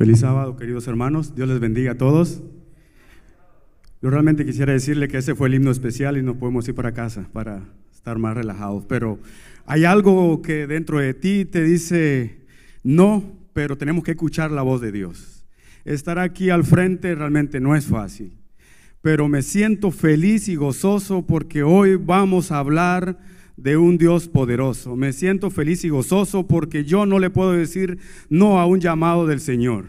Feliz sábado, queridos hermanos. Dios les bendiga a todos. Yo realmente quisiera decirle que ese fue el himno especial y nos podemos ir para casa para estar más relajados. Pero hay algo que dentro de ti te dice no, pero tenemos que escuchar la voz de Dios. Estar aquí al frente realmente no es fácil, pero me siento feliz y gozoso porque hoy vamos a hablar de un Dios poderoso. Me siento feliz y gozoso porque yo no le puedo decir no a un llamado del Señor.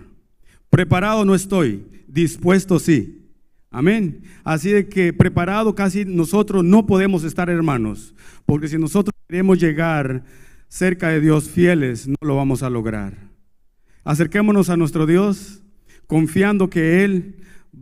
Preparado no estoy, dispuesto sí. Amén. Así de que preparado casi nosotros no podemos estar hermanos, porque si nosotros queremos llegar cerca de Dios fieles, no lo vamos a lograr. Acerquémonos a nuestro Dios confiando que Él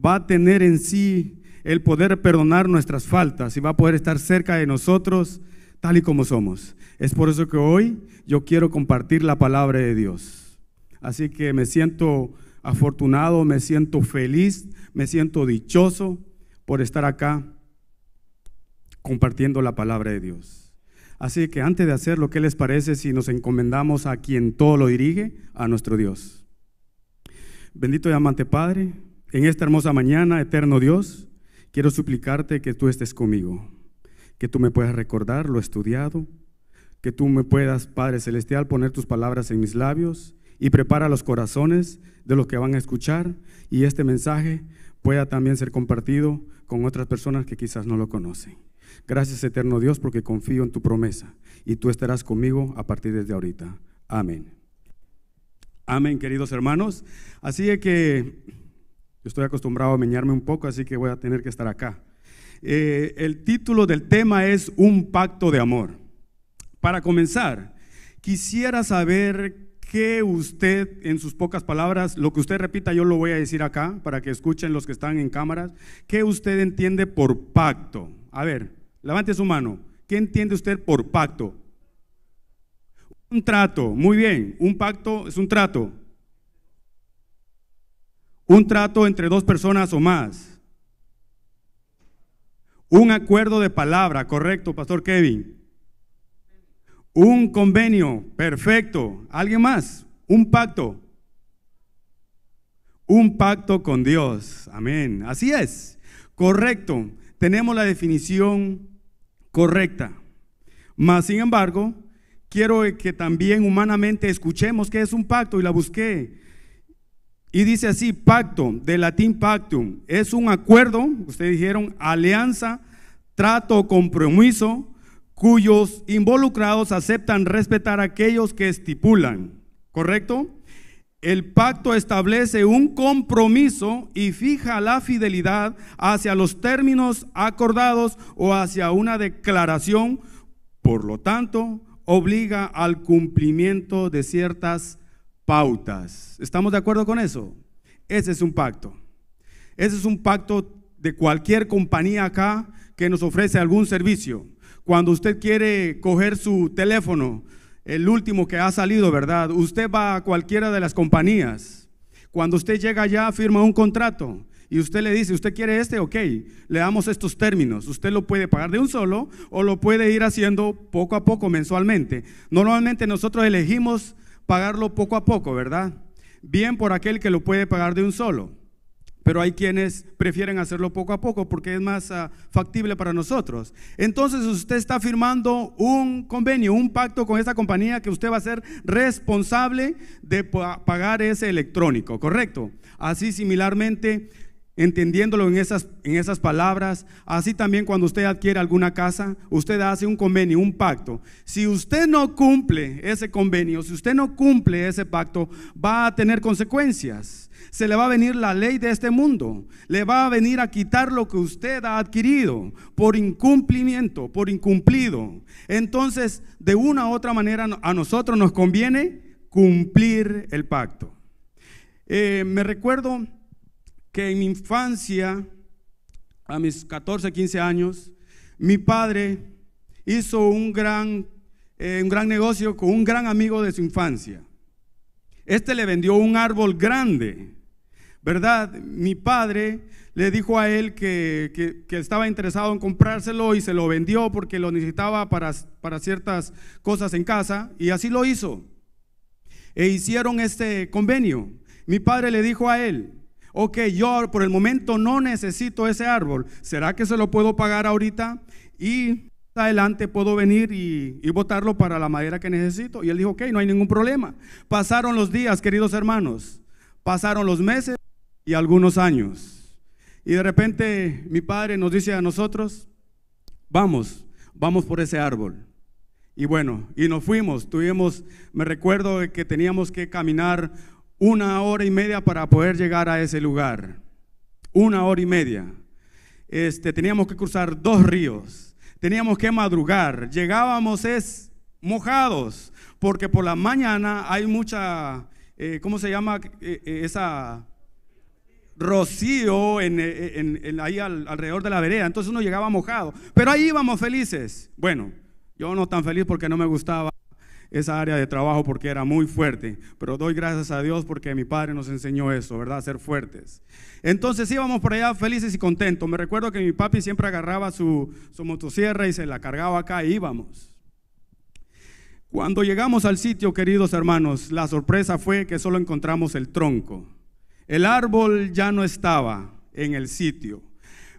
va a tener en sí el poder perdonar nuestras faltas y va a poder estar cerca de nosotros tal y como somos. Es por eso que hoy yo quiero compartir la palabra de Dios. Así que me siento afortunado, me siento feliz, me siento dichoso por estar acá compartiendo la palabra de Dios. Así que antes de hacer lo que les parece si nos encomendamos a quien todo lo dirige, a nuestro Dios? Bendito y amante Padre, en esta hermosa mañana, eterno Dios, quiero suplicarte que tú estés conmigo que tú me puedas recordar lo estudiado, que tú me puedas, Padre Celestial, poner tus palabras en mis labios y prepara los corazones de los que van a escuchar y este mensaje pueda también ser compartido con otras personas que quizás no lo conocen. Gracias eterno Dios porque confío en tu promesa y tú estarás conmigo a partir de ahorita. Amén. Amén, queridos hermanos. Así es que estoy acostumbrado a meñarme un poco, así que voy a tener que estar acá. Eh, el título del tema es Un pacto de amor. Para comenzar, quisiera saber qué usted, en sus pocas palabras, lo que usted repita yo lo voy a decir acá para que escuchen los que están en cámaras, ¿qué usted entiende por pacto? A ver, levante su mano. ¿Qué entiende usted por pacto? Un trato, muy bien. Un pacto es un trato. Un trato entre dos personas o más. Un acuerdo de palabra, correcto, Pastor Kevin. Un convenio, perfecto. ¿Alguien más? Un pacto. Un pacto con Dios. Amén. Así es. Correcto. Tenemos la definición correcta. Mas, sin embargo, quiero que también humanamente escuchemos qué es un pacto y la busqué y dice así, pacto, de latín pactum, es un acuerdo, ustedes dijeron, alianza, trato, compromiso, cuyos involucrados aceptan respetar aquellos que estipulan, ¿correcto? El pacto establece un compromiso y fija la fidelidad hacia los términos acordados o hacia una declaración, por lo tanto, obliga al cumplimiento de ciertas pautas. ¿Estamos de acuerdo con eso? Ese es un pacto. Ese es un pacto de cualquier compañía acá que nos ofrece algún servicio. Cuando usted quiere coger su teléfono, el último que ha salido, ¿verdad? Usted va a cualquiera de las compañías. Cuando usted llega allá, firma un contrato y usted le dice, ¿usted quiere este? Ok, le damos estos términos. Usted lo puede pagar de un solo o lo puede ir haciendo poco a poco, mensualmente. Normalmente nosotros elegimos pagarlo poco a poco, ¿verdad? Bien por aquel que lo puede pagar de un solo, pero hay quienes prefieren hacerlo poco a poco porque es más ah, factible para nosotros. Entonces usted está firmando un convenio, un pacto con esa compañía que usted va a ser responsable de pagar ese electrónico, ¿correcto? Así similarmente entendiéndolo en esas, en esas palabras. Así también cuando usted adquiere alguna casa, usted hace un convenio, un pacto. Si usted no cumple ese convenio, si usted no cumple ese pacto, va a tener consecuencias. Se le va a venir la ley de este mundo. Le va a venir a quitar lo que usted ha adquirido por incumplimiento, por incumplido. Entonces, de una u otra manera, a nosotros nos conviene cumplir el pacto. Eh, me recuerdo que en mi infancia, a mis 14, 15 años, mi padre hizo un gran, eh, un gran negocio con un gran amigo de su infancia. Este le vendió un árbol grande, ¿verdad? Mi padre le dijo a él que, estaba interesado en comprárselo y se lo vendió porque lo necesitaba para, para ciertas cosas en casa y así lo hizo. E hicieron este convenio. Mi padre le dijo a él, ok, yo por el momento no necesito ese árbol, ¿será que se lo puedo pagar ahorita? Y adelante puedo venir y, y botarlo para la madera que necesito. Y él dijo, ok, no hay ningún problema. Pasaron los días, queridos hermanos, pasaron los meses y algunos años. Y de repente mi padre nos dice a nosotros, vamos, vamos por ese árbol. Y bueno, y nos fuimos, tuvimos, me recuerdo que teníamos que caminar una hora y media para poder llegar a ese lugar. Una hora y media. Este, teníamos que cruzar dos ríos. Teníamos que madrugar. Llegábamos es mojados, porque por la mañana hay mucha, eh, ¿cómo se llama eh, eh, esa? Rocío en, ahí alrededor de la vereda. Entonces uno llegaba mojado. Pero ahí íbamos felices. Bueno, yo no tan feliz porque no me gustaba esa área de trabajo porque era muy fuerte, pero doy gracias a Dios porque mi padre nos enseñó eso, ¿verdad? Ser fuertes. Entonces íbamos por allá felices y contentos. Me recuerdo que mi papi siempre agarraba su, su motosierra y se la cargaba acá e íbamos. Cuando llegamos al sitio, queridos hermanos, la sorpresa fue que solo encontramos el tronco. El árbol ya no estaba en el sitio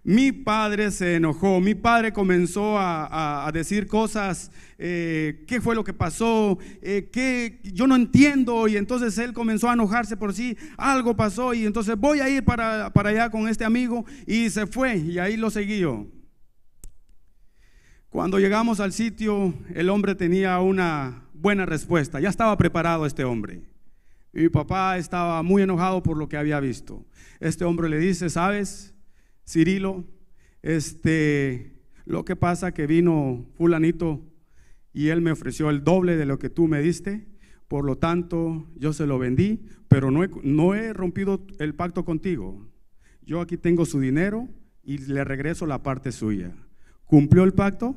mi padre se enojó, mi padre comenzó a, decir cosas, eh, qué fue lo que pasó, eh, yo no entiendo, y entonces él comenzó a enojarse por sí, algo pasó, y entonces voy a ir para, allá con este amigo, y se fue, y ahí lo seguí yo. Cuando llegamos al sitio, el hombre tenía una buena respuesta, ya estaba preparado este hombre. Mi papá estaba muy enojado por lo que había visto. Este hombre le dice, ¿sabes? Cirilo, este, lo que pasa que vino fulanito y él me ofreció el doble de lo que tú me diste, por lo tanto yo se lo vendí, pero no he, no he rompido el pacto contigo. Yo aquí tengo su dinero y le regreso la parte suya. ¿Cumplió el pacto?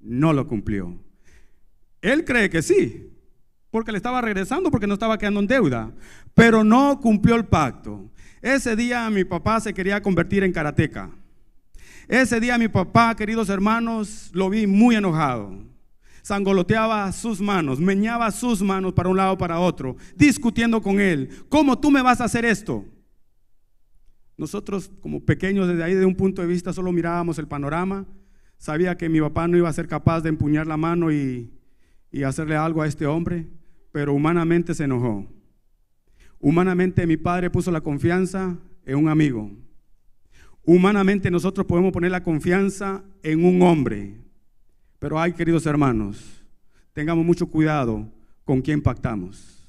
No lo cumplió. Él cree que sí, porque le estaba regresando, porque no estaba quedando en deuda, pero no cumplió el pacto. Ese día mi papá se quería convertir en karateca. Ese día mi papá, queridos hermanos, lo vi muy enojado. Sangoloteaba sus manos, meñaba sus manos para un lado para otro, discutiendo con él. ¿Cómo tú me vas a hacer esto? Nosotros, como pequeños, desde ahí, de un punto de vista, solo mirábamos el panorama. Sabía que mi papá no iba a ser capaz de empuñar la mano y hacerle algo a este hombre, pero humanamente se enojó. Humanamente mi padre puso la confianza en un amigo. Humanamente nosotros podemos poner la confianza en un hombre. Pero hay queridos hermanos, tengamos mucho cuidado con quién pactamos.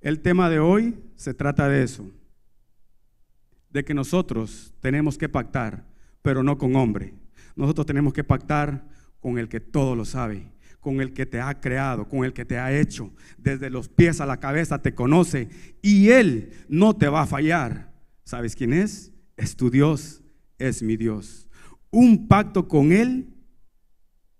El tema de hoy se trata de eso, de que nosotros tenemos que pactar, pero no con hombre. Nosotros tenemos que pactar con el que todo lo sabe, con el que te ha creado, con el que te ha hecho. Desde los pies a la cabeza te conoce y Él no te va a fallar. ¿Sabes quién es? Es tu Dios, es mi Dios. Un pacto con Él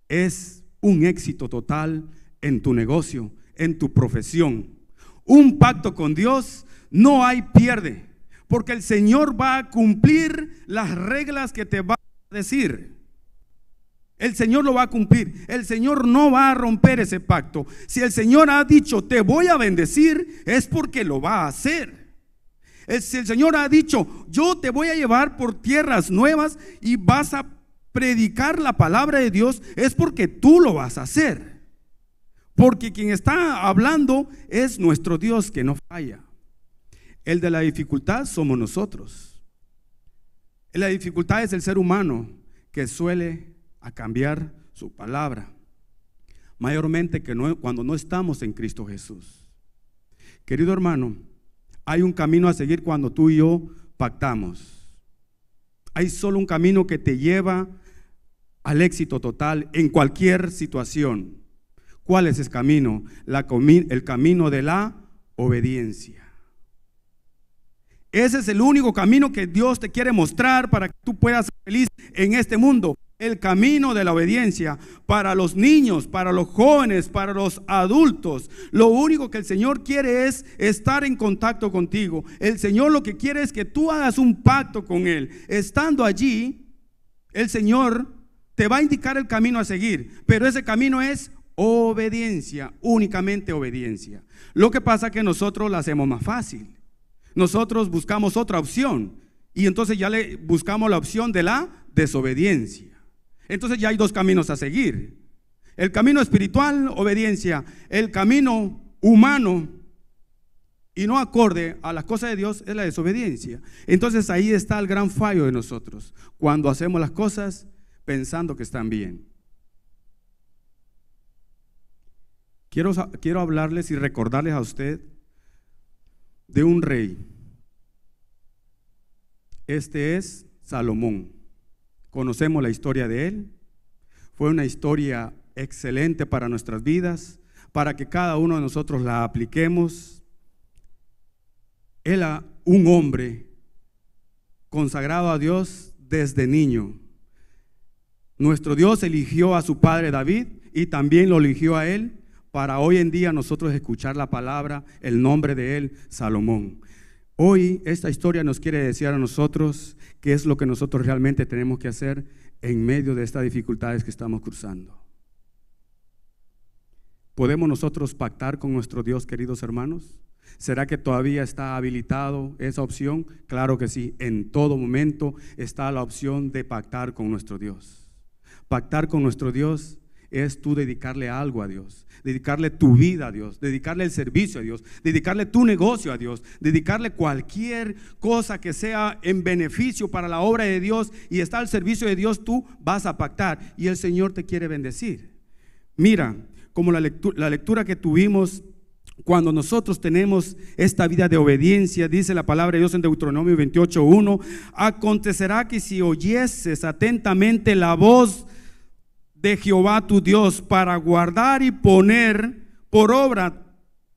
es un éxito total en tu negocio, en tu profesión. Un pacto con Dios no hay pierde, porque el Señor va a cumplir las reglas que te va a decir. El Señor lo va a cumplir. El Señor no va a romper ese pacto. Si el Señor ha dicho, te voy a bendecir, es porque lo va a hacer. Si el Señor ha dicho, yo te voy a llevar por tierras nuevas y vas a predicar la palabra de Dios, es porque tú lo vas a hacer. Porque quien está hablando es nuestro Dios que no falla. El de la dificultad somos nosotros. La dificultad es el ser humano que suele a cambiar su palabra. Mayormente que no, cuando no estamos en Cristo Jesús. Querido hermano, hay un camino a seguir cuando tú y yo pactamos. Hay solo un camino que te lleva al éxito total en cualquier situación. ¿Cuál es ese camino? La, el camino de la obediencia. Ese es el único camino que Dios te quiere mostrar para que tú puedas ser feliz en este mundo el camino de la obediencia para los niños, para los jóvenes, para los adultos. Lo único que el Señor quiere es estar en contacto contigo. El Señor lo que quiere es que tú hagas un pacto con Él. Estando allí, el Señor te va a indicar el camino a seguir, pero ese camino es obediencia, únicamente obediencia. Lo que pasa es que nosotros lo hacemos más fácil. Nosotros buscamos otra opción y entonces ya le buscamos la opción de la desobediencia. Entonces ya hay dos caminos a seguir. El camino espiritual, obediencia. El camino humano y no acorde a las cosas de Dios es la desobediencia. Entonces ahí está el gran fallo de nosotros, cuando hacemos las cosas pensando que están bien. Quiero, quiero hablarles y recordarles a usted de un rey. Este es Salomón. Conocemos la historia de Él. Fue una historia excelente para nuestras vidas, para que cada uno de nosotros la apliquemos. Él, un hombre consagrado a Dios desde niño. Nuestro Dios eligió a su padre David y también lo eligió a él para hoy en día nosotros escuchar la palabra, el nombre de él, Salomón. Hoy esta historia nos quiere decir a nosotros qué es lo que nosotros realmente tenemos que hacer en medio de estas dificultades que estamos cruzando. ¿Podemos nosotros pactar con nuestro Dios, queridos hermanos? ¿Será que todavía está habilitado esa opción? Claro que sí, en todo momento está la opción de pactar con nuestro Dios. Pactar con nuestro Dios es tú dedicarle algo a Dios, dedicarle tu vida a Dios, dedicarle el servicio a Dios, dedicarle tu negocio a Dios, dedicarle cualquier cosa que sea en beneficio para la obra de Dios y está al servicio de Dios, tú vas a pactar y el Señor te quiere bendecir. Mira, como la lectura, la lectura que tuvimos cuando nosotros tenemos esta vida de obediencia, dice la palabra de Dios en Deuteronomio 28.1, acontecerá que si oyeses atentamente la voz de Jehová tu Dios para guardar y poner por obra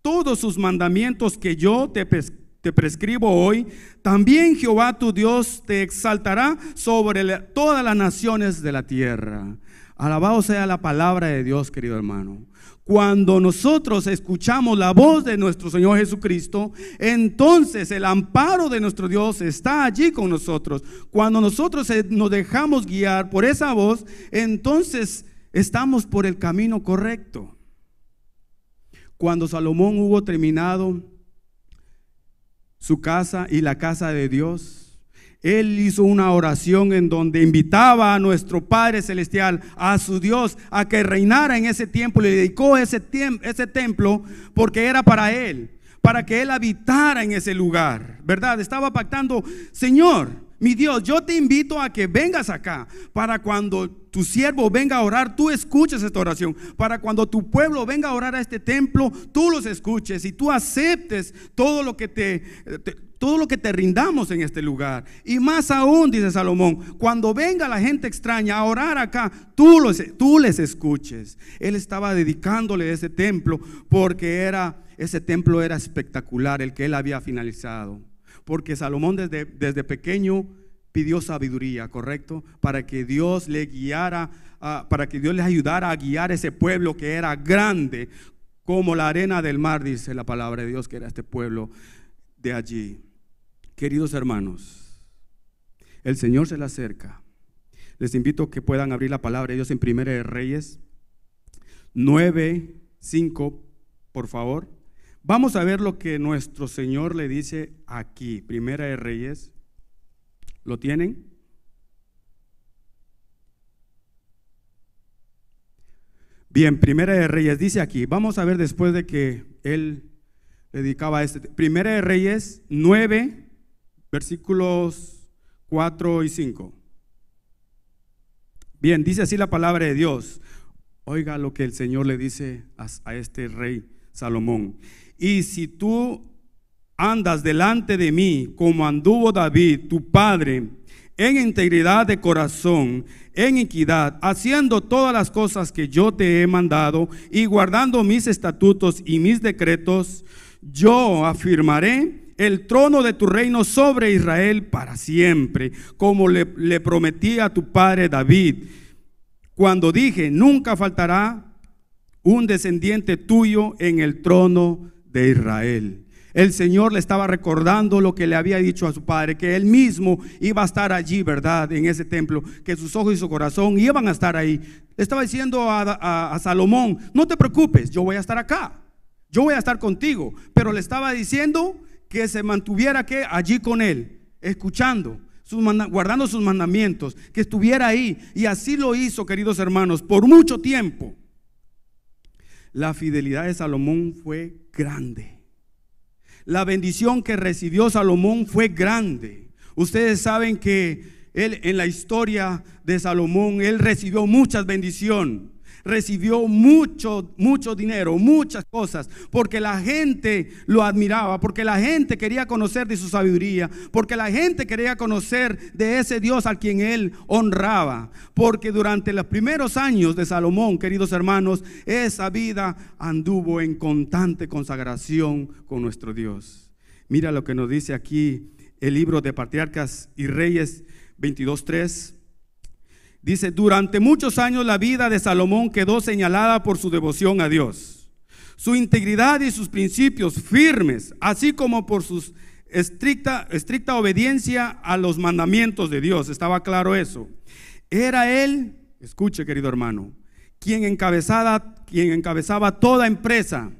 todos sus mandamientos que yo te, prescribo hoy, también Jehová tu Dios te exaltará sobre todas las naciones de la tierra. Alabado sea la palabra de Dios, querido hermano. Cuando nosotros escuchamos la voz de nuestro Señor Jesucristo, entonces el amparo de nuestro Dios está allí con nosotros. Cuando nosotros eh, nos dejamos guiar por esa voz, entonces estamos por el camino correcto. Cuando Salomón hubo terminado su casa y la casa de Dios, él hizo una oración en donde invitaba a nuestro Padre Celestial, a su Dios, a que reinara en ese tiempo. Le dedicó ese, ese templo porque era para Él, para que Él habitara en ese lugar, ¿verdad? Estaba pactando, Señor, mi Dios, yo te invito a que vengas acá para cuando tu siervo venga a orar, tú escuches esta oración. Para cuando tu pueblo venga a orar a este templo, tú los escuches y tú aceptes todo lo que te todo lo que te rindamos en este lugar. Y más aún, dice Salomón, cuando venga la gente extraña a orar acá, tú, los, tú les escuches. Él estaba dedicándole ese templo porque era, ese templo era espectacular, el que él había finalizado. Porque Salomón desde, desde pequeño pidió sabiduría, ¿correcto? Para que Dios le guiara, ah, para que Dios les ayudara a guiar ese pueblo que era grande, como la arena del mar, dice la palabra de Dios, que era este pueblo de allí. Queridos hermanos, el Señor se le acerca. Les invito a que puedan abrir la palabra de Dios en Primera de Reyes 9.5 por favor. Vamos a ver lo que nuestro Señor le dice aquí, Primera de Reyes. ¿Lo tienen? Bien, Primera de Reyes dice aquí, vamos a ver después de que él dedicaba este. Primera de Reyes 9, versículos 4 y 5. Bien, dice así la palabra de Dios. Oiga lo que el Señor le dice a, este rey Salomón. Y si tú andas delante de mí como anduvo David, tu padre, en integridad de corazón, en equidad, haciendo todas las cosas que yo te he mandado y guardando mis estatutos y mis decretos, yo afirmaré el trono de tu reino sobre Israel para siempre, como le, prometí a tu padre David. Cuando dije, nunca faltará un descendiente tuyo en el trono de Israel. El Señor le estaba recordando lo que le había dicho a su padre, que él mismo iba a estar allí, ¿verdad? En ese templo, que sus ojos y su corazón iban a estar ahí. Le estaba diciendo a, a, Salomón, no te preocupes, yo voy a estar acá, yo voy a estar contigo. Pero le estaba diciendo que se mantuviera allí con él, escuchando, guardando sus mandamientos, que estuviera ahí. Y así lo hizo, queridos hermanos, por mucho tiempo. La fidelidad de Salomón fue grande. La bendición que recibió Salomón fue grande. Ustedes saben que él en la historia de Salomón, él recibió muchas bendiciones recibió mucho, mucho dinero, muchas cosas, porque la gente lo admiraba, porque la gente quería conocer de su sabiduría, porque la gente quería conocer de ese Dios al quien él honraba, porque durante los primeros años de Salomón, queridos hermanos, esa vida anduvo en constante consagración con nuestro Dios. Mira lo que nos dice aquí el libro de Patriarcas y Reyes 22.3. Dice, durante muchos años la vida de Salomón quedó señalada por su devoción a Dios, su integridad y sus principios firmes, así como por su estricta, estricta obediencia a los mandamientos de Dios. Estaba claro eso. Era él, escuche querido hermano, quien, quien encabezaba toda empresa,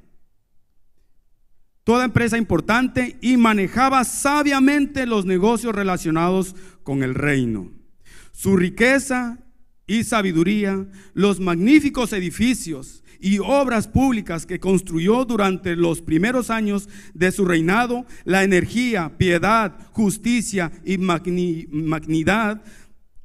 toda empresa importante y manejaba sabiamente los negocios relacionados con el reino su riqueza y sabiduría, los magníficos edificios y obras públicas que construyó durante los primeros años de su reinado, la energía, piedad, justicia y magnidad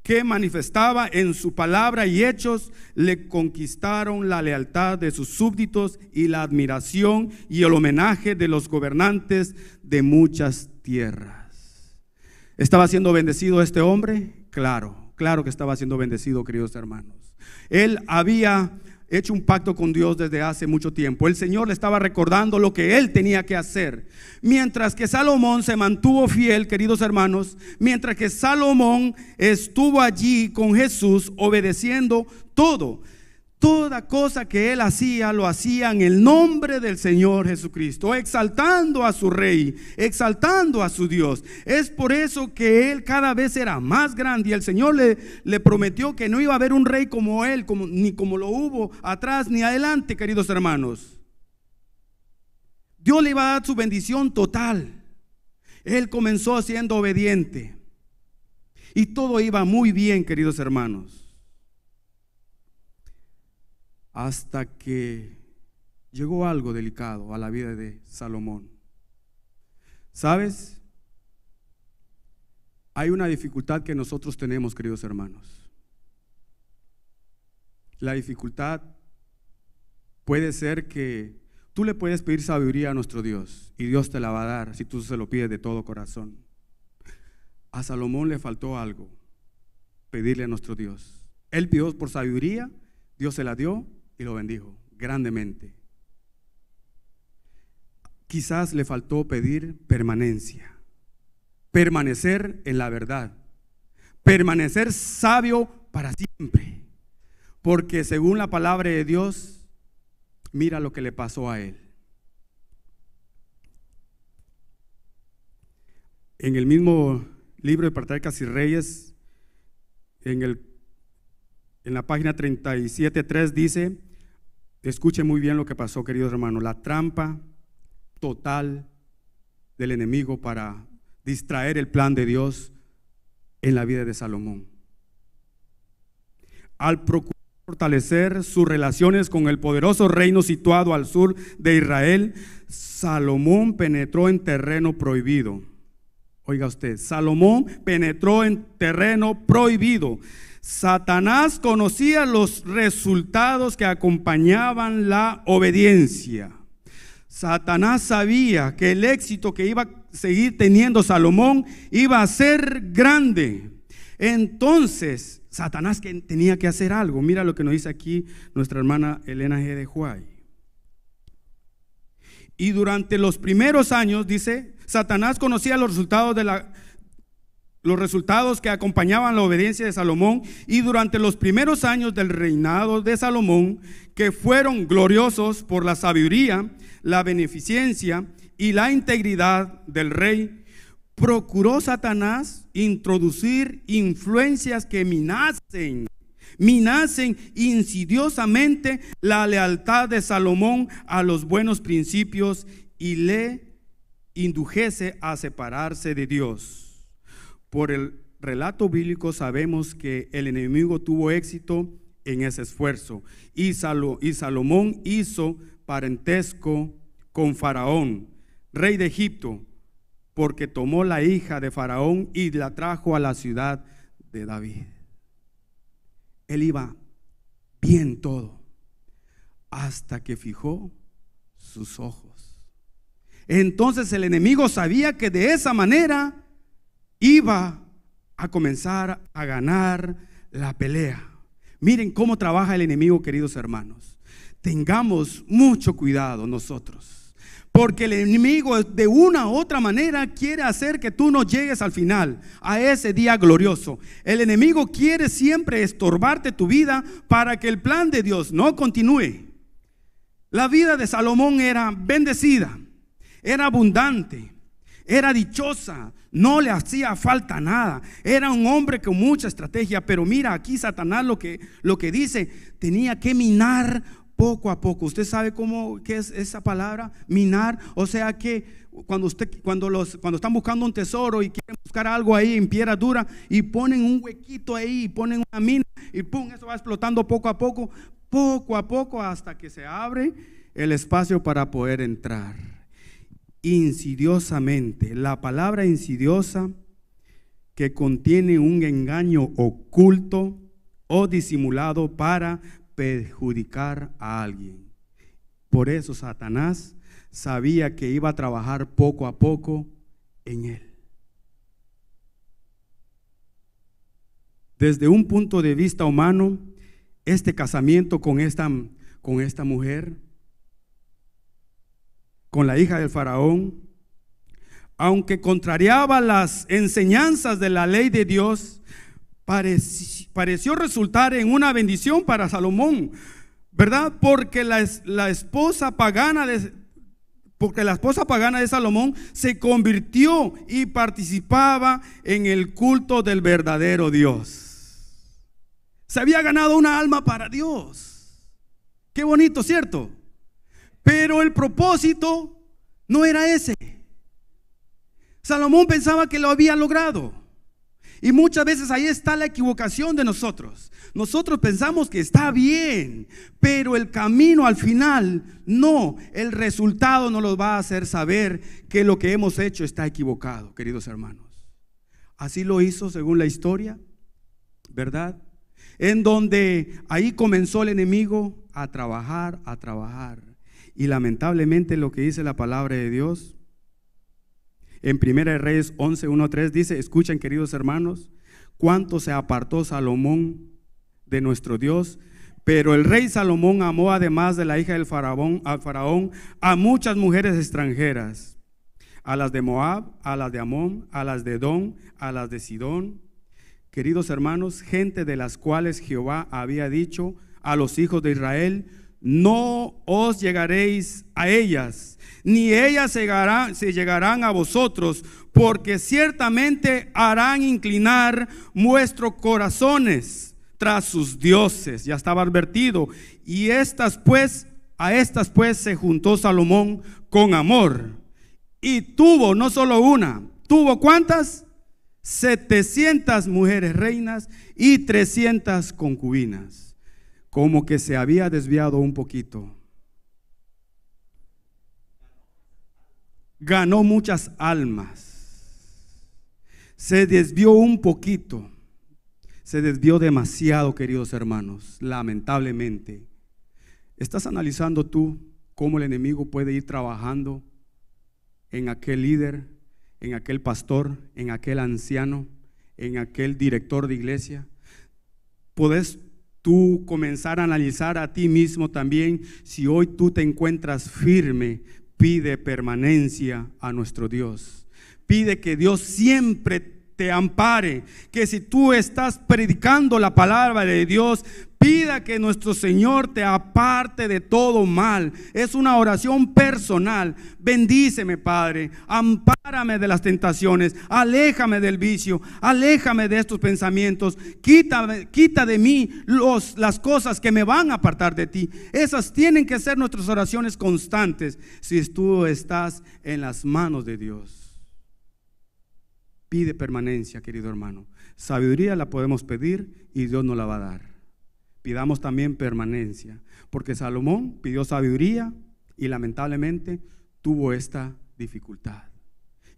que manifestaba en su palabra y hechos, le conquistaron la lealtad de sus súbditos y la admiración y el homenaje de los gobernantes de muchas tierras. ¿Estaba siendo bendecido este hombre? Claro, claro que estaba siendo bendecido, queridos hermanos. Él había hecho un pacto con Dios desde hace mucho tiempo. El Señor le estaba recordando lo que él tenía que hacer. Mientras que Salomón se mantuvo fiel, queridos hermanos, mientras que Salomón estuvo allí con Jesús obedeciendo todo. Toda cosa que él hacía, lo hacía en el nombre del Señor Jesucristo, exaltando a su rey, exaltando a su Dios. Es por eso que él cada vez era más grande y el Señor le, prometió que no iba a haber un rey como él, ni como lo hubo atrás ni adelante, queridos hermanos. Dios le iba a dar su bendición total. Él comenzó siendo obediente. Y todo iba muy bien, queridos hermanos hasta que llegó algo delicado a la vida de Salomón. ¿Sabes? Hay una dificultad que nosotros tenemos, queridos hermanos. La dificultad puede ser que tú le puedes pedir sabiduría a nuestro Dios y Dios te la va a dar si tú se lo pides de todo corazón. A Salomón le faltó algo, pedirle a nuestro Dios. Él pidió por sabiduría, Dios se la dio, y lo bendijo grandemente. Quizás le faltó pedir permanencia, permanecer en la verdad, permanecer sabio para siempre, porque según la palabra de Dios, mira lo que le pasó a él. En el mismo libro de Patriarcas y Reyes, en, en la página 37.3 dice, Escuche muy bien lo que pasó, queridos hermanos. La trampa total del enemigo para distraer el plan de Dios en la vida de Salomón. Al procurar fortalecer sus relaciones con el poderoso reino situado al sur de Israel, Salomón penetró en terreno prohibido Oiga usted, Salomón penetró en terreno prohibido. Satanás conocía los resultados que acompañaban la obediencia. Satanás sabía que el éxito que iba a seguir teniendo Salomón iba a ser grande. Entonces, Satanás tenía que hacer algo. Mira lo que nos dice aquí nuestra hermana Elena G. de Huay. Y durante los primeros años, dice, Satanás conocía los resultados de la, los resultados que acompañaban la obediencia de Salomón y durante los primeros años del reinado de Salomón, que fueron gloriosos por la sabiduría, la beneficencia y la integridad del rey, procuró Satanás introducir influencias que minasen, minasen insidiosamente la lealtad de Salomón a los buenos principios y le indujese a separarse de Dios. Por el relato bíblico sabemos que el enemigo tuvo éxito en ese esfuerzo y, Salomón hizo parentesco con Faraón, rey de Egipto, porque tomó la hija de Faraón y la trajo a la ciudad de David. Él iba bien todo hasta que fijó sus ojos entonces el enemigo sabía que de esa manera iba a comenzar a ganar la pelea. Miren cómo trabaja el enemigo, queridos hermanos. Tengamos mucho cuidado nosotros. Porque el enemigo de una u otra manera quiere hacer que tú no llegues al final, a ese día glorioso. El enemigo quiere siempre estorbarte tu vida para que el plan de Dios no continúe. La vida de Salomón era bendecida. Era abundante, era dichosa, no le hacía falta nada. Era un hombre con mucha estrategia, pero mira aquí Satanás lo que, lo que dice, tenía que minar poco a poco. ¿Usted sabe cómo qué es esa palabra? Minar. O sea que cuando, usted, cuando, los, cuando están buscando un tesoro y quieren buscar algo ahí en piedra dura y ponen un huequito ahí y ponen una mina y pum, eso va explotando poco a poco, poco a poco hasta que se abre el espacio para poder entrar insidiosamente. La palabra insidiosa que contiene un engaño oculto o disimulado para perjudicar a alguien. Por eso Satanás sabía que iba a trabajar poco a poco en él. Desde un punto de vista humano, este casamiento con esta, con esta mujer con la hija del faraón, aunque contrariaba las enseñanzas de la ley de Dios, pareció resultar en una bendición para Salomón, ¿verdad? Porque la, esposa pagana de, porque la esposa pagana de Salomón se convirtió y participaba en el culto del verdadero Dios. Se había ganado una alma para Dios. Qué bonito, ¿cierto? Pero el propósito no era ese. Salomón pensaba que lo había logrado. Y muchas veces ahí está la equivocación de nosotros. Nosotros pensamos que está bien, pero el camino al final, no, el resultado no lo va a hacer saber que lo que hemos hecho está equivocado, queridos hermanos. Así lo hizo según la historia, ¿verdad? En donde ahí comenzó el enemigo a trabajar, a trabajar. Y lamentablemente lo que dice la palabra de Dios, en 1 Reyes 11.1.3 dice, escuchen queridos hermanos, cuánto se apartó Salomón de nuestro Dios, pero el rey Salomón amó además de la hija del faraón, al faraón a muchas mujeres extranjeras, a las de Moab, a las de Amón, a las de Don, a las de Sidón, queridos hermanos, gente de las cuales Jehová había dicho a los hijos de Israel, no os llegaréis a ellas, ni ellas llegarán, se llegarán a vosotros, porque ciertamente harán inclinar vuestros corazones tras sus dioses. Ya estaba advertido. Y estas pues, a estas pues se juntó Salomón con amor. Y tuvo no solo una, tuvo cuántas? 700 mujeres reinas y 300 concubinas como que se había desviado un poquito. Ganó muchas almas. Se desvió un poquito. Se desvió demasiado, queridos hermanos, lamentablemente. ¿Estás analizando tú cómo el enemigo puede ir trabajando en aquel líder, en aquel pastor, en aquel anciano, en aquel director de iglesia? puedes tú comenzar a analizar a ti mismo también si hoy tú te encuentras firme, pide permanencia a nuestro Dios. Pide que Dios siempre te ampare, que si tú estás predicando la palabra de Dios, pida que nuestro Señor te aparte de todo mal. Es una oración personal. Bendíceme, Padre. Ampare Párame de las tentaciones, aléjame del vicio, aléjame de estos pensamientos, quita, quita de mí los, las cosas que me van a apartar de ti. Esas tienen que ser nuestras oraciones constantes si tú estás en las manos de Dios. Pide permanencia, querido hermano. Sabiduría la podemos pedir y Dios nos la va a dar. Pidamos también permanencia, porque Salomón pidió sabiduría y lamentablemente tuvo esta dificultad.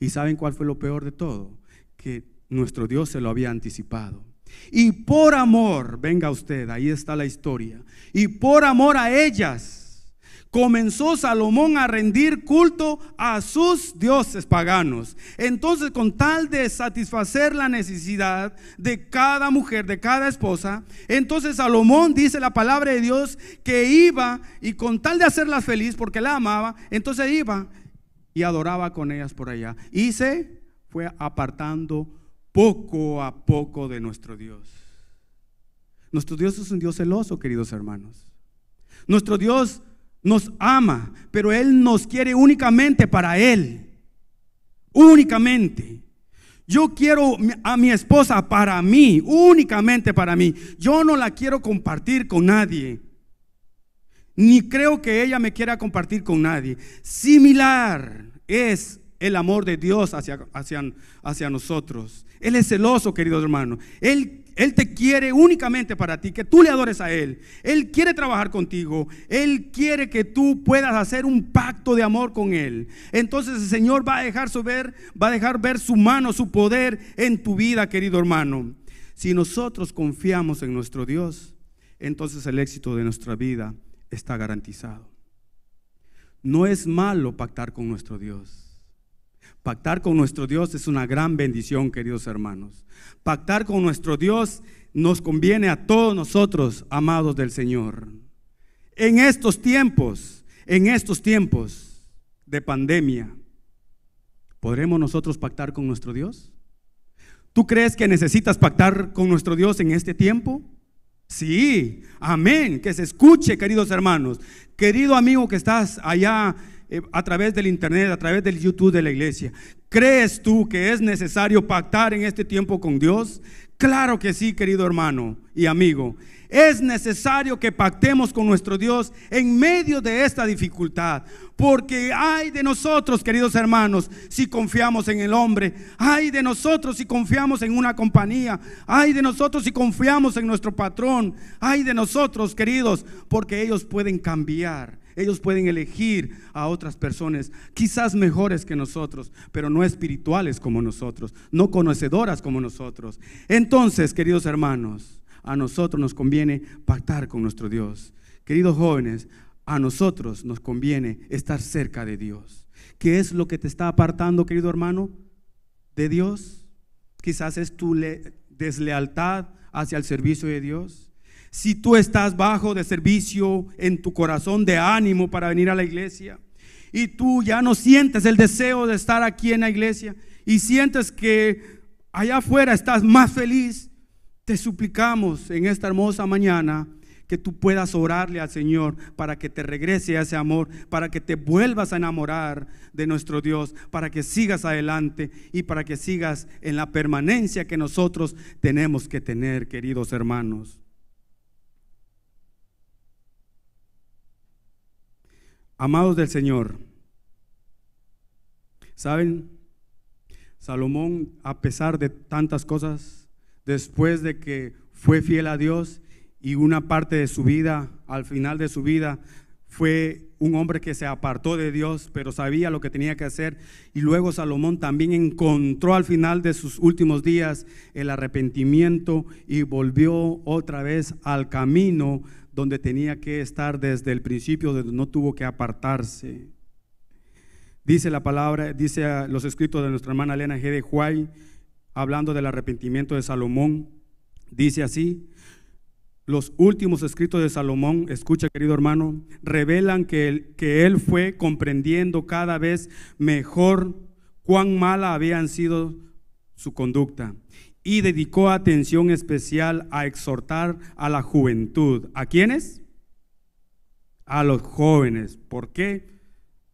¿Y saben cuál fue lo peor de todo? Que nuestro Dios se lo había anticipado. Y por amor, venga usted, ahí está la historia. Y por amor a ellas, comenzó Salomón a rendir culto a sus dioses paganos. Entonces, con tal de satisfacer la necesidad de cada mujer, de cada esposa, entonces Salomón dice la palabra de Dios que iba y con tal de hacerla feliz porque la amaba, entonces iba y adoraba con ellas por allá. Y se fue apartando poco a poco de nuestro Dios. Nuestro Dios es un Dios celoso, queridos hermanos. Nuestro Dios nos ama, pero Él nos quiere únicamente para Él. Únicamente. Yo quiero a mi esposa para mí, únicamente para mí. Yo no la quiero compartir con nadie ni creo que ella me quiera compartir con nadie. Similar es el amor de Dios hacia, hacia nosotros. Él es celoso, querido hermano Él, él te quiere únicamente para ti, que tú le adores a Él. Él quiere trabajar contigo. Él quiere que tú puedas hacer un pacto de amor con Él. Entonces el Señor va a dejar va a dejar ver su mano, su poder en tu vida, querido hermano. Si nosotros confiamos en nuestro Dios, entonces el éxito de nuestra vida está garantizado. No es malo pactar con nuestro Dios. Pactar con nuestro Dios es una gran bendición, queridos hermanos. Pactar con nuestro Dios nos conviene a todos nosotros, amados del Señor. En estos tiempos, en estos tiempos de pandemia, ¿podremos nosotros pactar con nuestro Dios? ¿Tú crees que necesitas pactar con nuestro Dios en este tiempo? Sí, amén, que se escuche, queridos hermanos. Querido amigo que estás allá eh, a través del internet, a través del YouTube de la iglesia. ¿Crees tú que es necesario pactar en este tiempo con Dios? Claro que sí, querido hermano y amigo. Es necesario que pactemos con nuestro Dios en medio de esta dificultad. Porque hay de nosotros, queridos hermanos, si confiamos en el hombre. Hay de nosotros si confiamos en una compañía. Hay de nosotros si confiamos en nuestro patrón. Hay de nosotros, queridos, porque ellos pueden cambiar ellos pueden elegir a otras personas, quizás mejores que nosotros, pero no espirituales como nosotros, no conocedoras como nosotros. Entonces, queridos hermanos, a nosotros nos conviene pactar con nuestro Dios. Queridos jóvenes, a nosotros nos conviene estar cerca de Dios. ¿Qué es lo que te está apartando, querido hermano, de Dios? Quizás es tu deslealtad hacia el servicio de Dios si tú estás bajo de servicio en tu corazón de ánimo para venir a la iglesia y tú ya no sientes el deseo de estar aquí en la iglesia y sientes que allá afuera estás más feliz, te suplicamos en esta hermosa mañana que tú puedas orarle al Señor para que te regrese a ese amor, para que te vuelvas a enamorar de nuestro Dios, para que sigas adelante y para que sigas en la permanencia que nosotros tenemos que tener, queridos hermanos. Amados del Señor, ¿saben? Salomón, a pesar de tantas cosas, después de que fue fiel a Dios y una parte de su vida, al final de su vida, fue un hombre que se apartó de Dios, pero sabía lo que tenía que hacer. Y luego Salomón también encontró al final de sus últimos días el arrepentimiento y volvió otra vez al camino donde tenía que estar desde el principio, donde no tuvo que apartarse. Dice la palabra, dice los escritos de nuestra hermana Elena G. de Huay, hablando del arrepentimiento de Salomón, dice así, los últimos escritos de Salomón, escucha querido hermano, revelan que él, que él fue comprendiendo cada vez mejor cuán mala habían sido su conducta y dedicó atención especial a exhortar a la juventud. ¿A quiénes? A los jóvenes. ¿Por qué?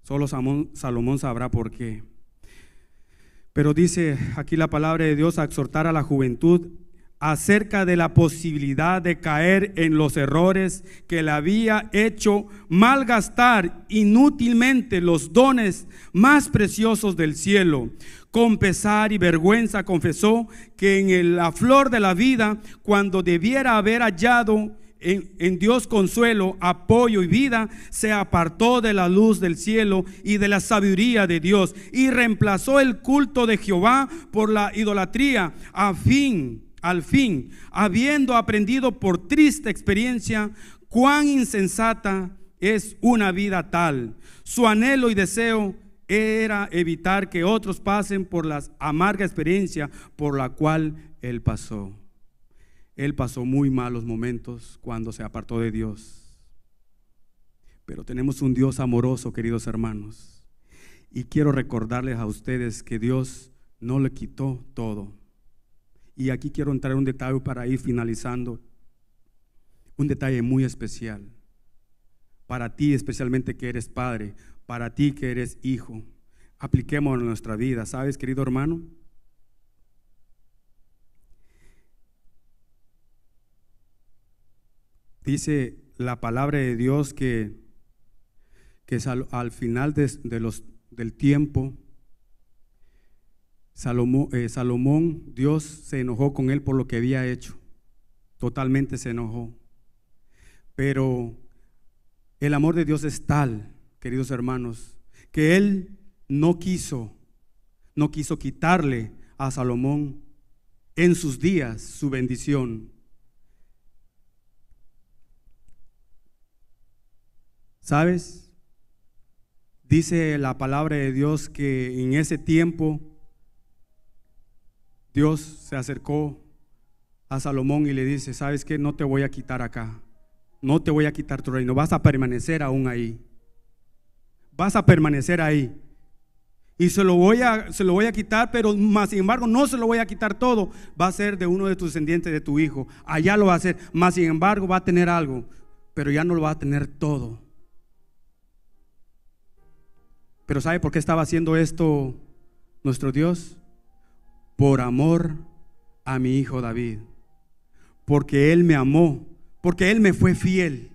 Solo Salomón sabrá por qué. Pero dice aquí la palabra de Dios a exhortar a la juventud acerca de la posibilidad de caer en los errores que le había hecho malgastar inútilmente los dones más preciosos del cielo. Con pesar y vergüenza confesó que en la flor de la vida, cuando debiera haber hallado en, Dios consuelo, apoyo y vida, se apartó de la luz del cielo y de la sabiduría de Dios y reemplazó el culto de Jehová por la idolatría a fin al fin, habiendo aprendido por triste experiencia cuán insensata es una vida tal, su anhelo y deseo era evitar que otros pasen por la amarga experiencia por la cual él pasó. Él pasó muy malos momentos cuando se apartó de Dios. Pero tenemos un Dios amoroso, queridos hermanos. Y quiero recordarles a ustedes que Dios no le quitó todo. Y aquí quiero entrar en un detalle para ir finalizando. Un detalle muy especial. Para ti especialmente que eres padre, para ti que eres hijo. Apliquemos en nuestra vida, ¿sabes, querido hermano? Dice la palabra de Dios que, que al, final de, los, del tiempo eh, Salomón, Dios se enojó con él por lo que había hecho. Totalmente se enojó. Pero el amor de Dios es tal, queridos hermanos, que él no quiso, no quiso quitarle a Salomón en sus días su bendición. ¿Sabes? Dice la palabra de Dios que en ese tiempo Dios se acercó a Salomón y le dice, sabes que no te voy a quitar acá, no te voy a quitar tu reino, vas a permanecer aún ahí, vas a permanecer ahí. Y se lo voy a, se lo voy a quitar, pero más sin embargo no se lo voy a quitar todo, va a ser de uno de tus descendientes, de tu hijo, allá lo va a hacer, más sin embargo va a tener algo, pero ya no lo va a tener todo. Pero ¿sabe por qué estaba haciendo esto nuestro Dios? por amor a mi hijo David, porque él me amó, porque él me fue fiel.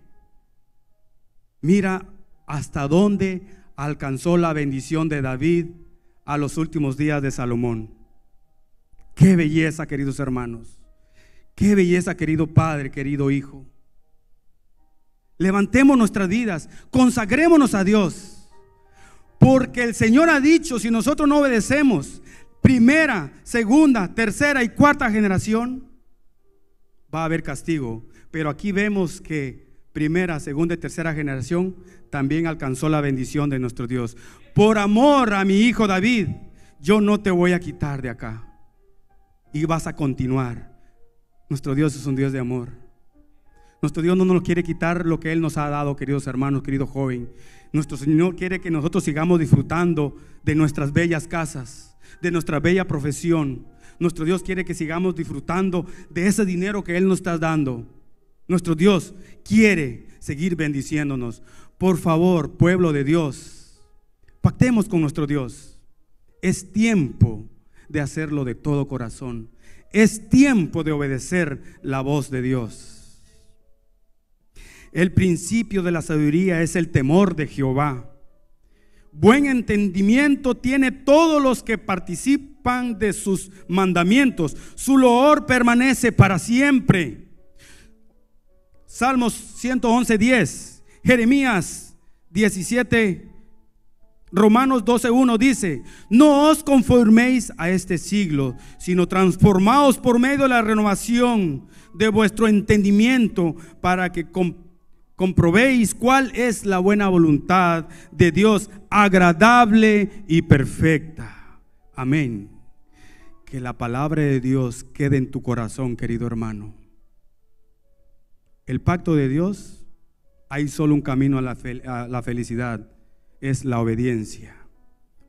Mira hasta dónde alcanzó la bendición de David a los últimos días de Salomón. Qué belleza, queridos hermanos. Qué belleza, querido Padre, querido Hijo. Levantemos nuestras vidas, consagrémonos a Dios. Porque el Señor ha dicho, si nosotros no obedecemos, primera, segunda, tercera y cuarta generación, va a haber castigo. Pero aquí vemos que primera, segunda y tercera generación también alcanzó la bendición de nuestro Dios. Por amor a mi hijo David, yo no te voy a quitar de acá. Y vas a continuar. Nuestro Dios es un Dios de amor. Nuestro Dios no nos quiere quitar lo que Él nos ha dado, queridos hermanos, querido joven. Nuestro Señor quiere que nosotros sigamos disfrutando de nuestras bellas casas, de nuestra bella profesión. Nuestro Dios quiere que sigamos disfrutando de ese dinero que Él nos está dando. Nuestro Dios quiere seguir bendiciéndonos. Por favor, pueblo de Dios, pactemos con nuestro Dios. Es tiempo de hacerlo de todo corazón. Es tiempo de obedecer la voz de Dios. El principio de la sabiduría es el temor de Jehová. Buen entendimiento tiene todos los que participan de sus mandamientos. Su loor permanece para siempre. Salmos 111, 10. Jeremías 17, Romanos 12.1 dice, no os conforméis a este siglo, sino transformaos por medio de la renovación de vuestro entendimiento para que con comprobéis cuál es la buena voluntad de Dios, agradable y perfecta. Amén. Que la palabra de Dios quede en tu corazón, querido hermano. El pacto de Dios, hay solo un camino a la, felicidad, es la obediencia.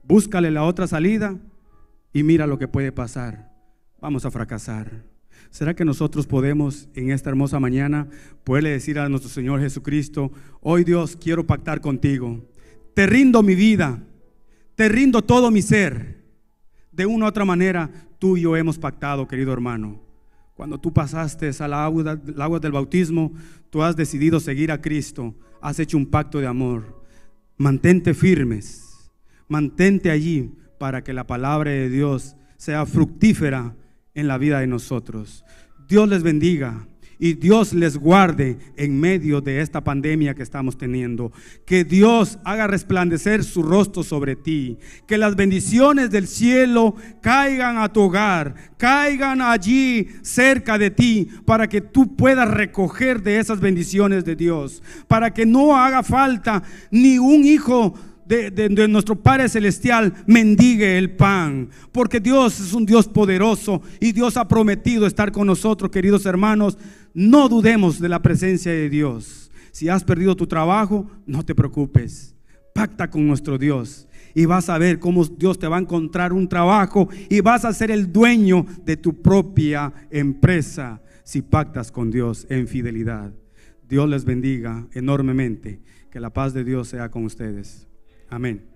Búscale la otra salida y mira lo que puede pasar. Vamos a fracasar. ¿Será que nosotros podemos en esta hermosa mañana poderle decir a nuestro Señor Jesucristo, hoy Dios quiero pactar contigo? Te rindo mi vida, te rindo todo mi ser. De una u otra manera, tú y yo hemos pactado, querido hermano. Cuando tú pasaste al agua, al agua del bautismo, tú has decidido seguir a Cristo, has hecho un pacto de amor. Mantente firmes, mantente allí para que la palabra de Dios sea fructífera en la vida de nosotros. Dios les bendiga y Dios les guarde en medio de esta pandemia que estamos teniendo. Que Dios haga resplandecer su rostro sobre ti. Que las bendiciones del cielo caigan a tu hogar, caigan allí cerca de ti, para que tú puedas recoger de esas bendiciones de Dios. Para que no haga falta ni un hijo de, nuestro Padre Celestial mendigue el pan. Porque Dios es un Dios poderoso y Dios ha prometido estar con nosotros, queridos hermanos. No dudemos de la presencia de Dios. Si has perdido tu trabajo, no te preocupes. Pacta con nuestro Dios y vas a ver cómo Dios te va a encontrar un trabajo y vas a ser el dueño de tu propia empresa si pactas con Dios en fidelidad. Dios les bendiga enormemente. Que la paz de Dios sea con ustedes. Amén.